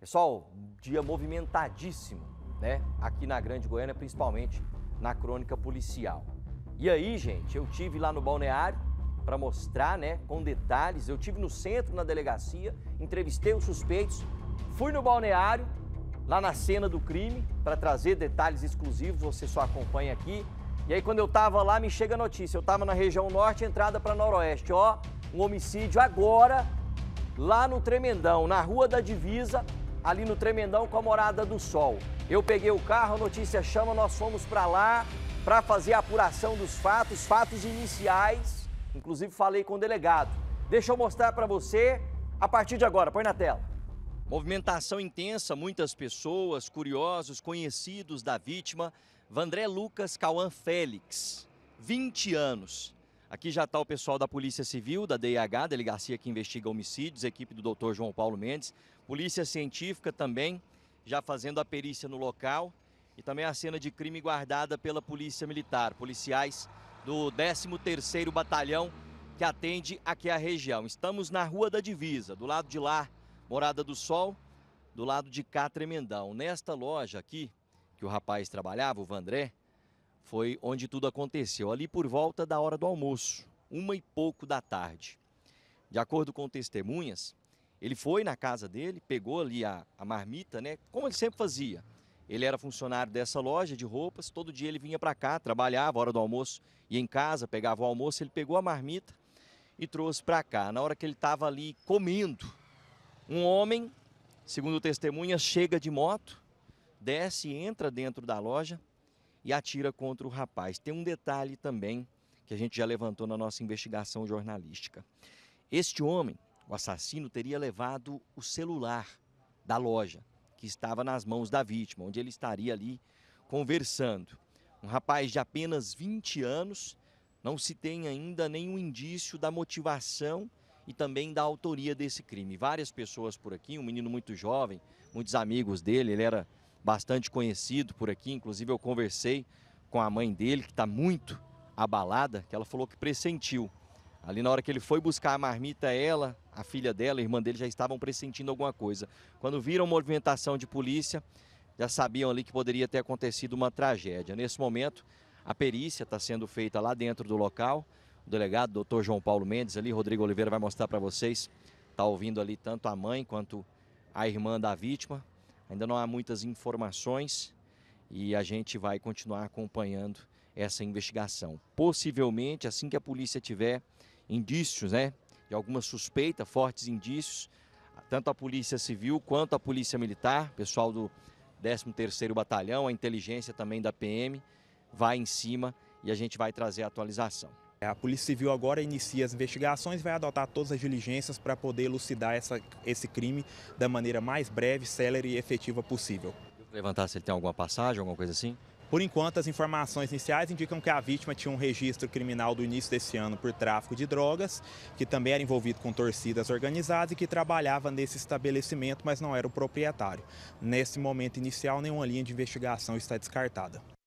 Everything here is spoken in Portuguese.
Pessoal, dia movimentadíssimo, né? Aqui na Grande Goiânia, principalmente na crônica policial. E aí, gente, eu tive lá no balneário para mostrar, né, com detalhes. Eu tive no centro, na delegacia, entrevistei os suspeitos, fui no balneário, lá na cena do crime, para trazer detalhes exclusivos, você só acompanha aqui. E aí quando eu tava lá, me chega a notícia. Eu tava na região norte, entrada para noroeste, ó, um homicídio agora lá no Tremendão, na Rua da Divisa, ali no Tremendão com a Morada do Sol. Eu peguei o carro, a notícia chama, nós fomos para lá para fazer a apuração dos fatos, fatos iniciais. Inclusive falei com o delegado. Deixa eu mostrar para você a partir de agora, põe na tela. Movimentação intensa, muitas pessoas, curiosos, conhecidos da vítima, Vandré Lucas Cauã Félix, 20 anos. Aqui já está o pessoal da Polícia Civil, da DIH, Delegacia que investiga homicídios, equipe do Dr. João Paulo Mendes, Polícia Científica também, já fazendo a perícia no local e também a cena de crime guardada pela Polícia Militar, policiais do 13º Batalhão que atende aqui a região. Estamos na Rua da Divisa, do lado de lá, Morada do Sol, do lado de cá, Tremendão. Nesta loja aqui, que o rapaz trabalhava, o Vandré, foi onde tudo aconteceu, ali por volta da hora do almoço, uma e pouco da tarde. De acordo com testemunhas, ele foi na casa dele, pegou ali a, a marmita, né? Como ele sempre fazia. Ele era funcionário dessa loja de roupas, todo dia ele vinha para cá, trabalhava, hora do almoço, ia em casa, pegava o almoço, ele pegou a marmita e trouxe para cá. Na hora que ele estava ali comendo, um homem, segundo testemunhas chega de moto, desce e entra dentro da loja, e atira contra o rapaz. Tem um detalhe também que a gente já levantou na nossa investigação jornalística. Este homem, o assassino, teria levado o celular da loja que estava nas mãos da vítima, onde ele estaria ali conversando. Um rapaz de apenas 20 anos, não se tem ainda nenhum indício da motivação e também da autoria desse crime. Várias pessoas por aqui, um menino muito jovem, muitos amigos dele, ele era bastante conhecido por aqui. Inclusive, eu conversei com a mãe dele, que está muito abalada, que ela falou que pressentiu. Ali na hora que ele foi buscar a marmita, ela, a filha dela, a irmã dele já estavam pressentindo alguma coisa. Quando viram movimentação de polícia, já sabiam ali que poderia ter acontecido uma tragédia. Nesse momento, a perícia está sendo feita lá dentro do local. O delegado, doutor João Paulo Mendes, ali, Rodrigo Oliveira vai mostrar para vocês. Está ouvindo ali tanto a mãe quanto a irmã da vítima. Ainda não há muitas informações e a gente vai continuar acompanhando essa investigação. Possivelmente, assim que a polícia tiver indícios, né, de alguma suspeita, fortes indícios, tanto a Polícia Civil quanto a Polícia Militar, pessoal do 13º Batalhão, a inteligência também da PM, vai em cima e a gente vai trazer a atualização. É, a Polícia Civil agora inicia as investigações, e vai adotar todas as diligências para poder elucidar essa, esse crime da maneira mais breve, célere e efetiva possível. Levantar se ele tem alguma passagem, alguma coisa assim? Por enquanto, as informações iniciais indicam que a vítima tinha um registro criminal do início desse ano por tráfico de drogas, que também era envolvido com torcidas organizadas e que trabalhava nesse estabelecimento, mas não era o proprietário. Nesse momento inicial, nenhuma linha de investigação está descartada.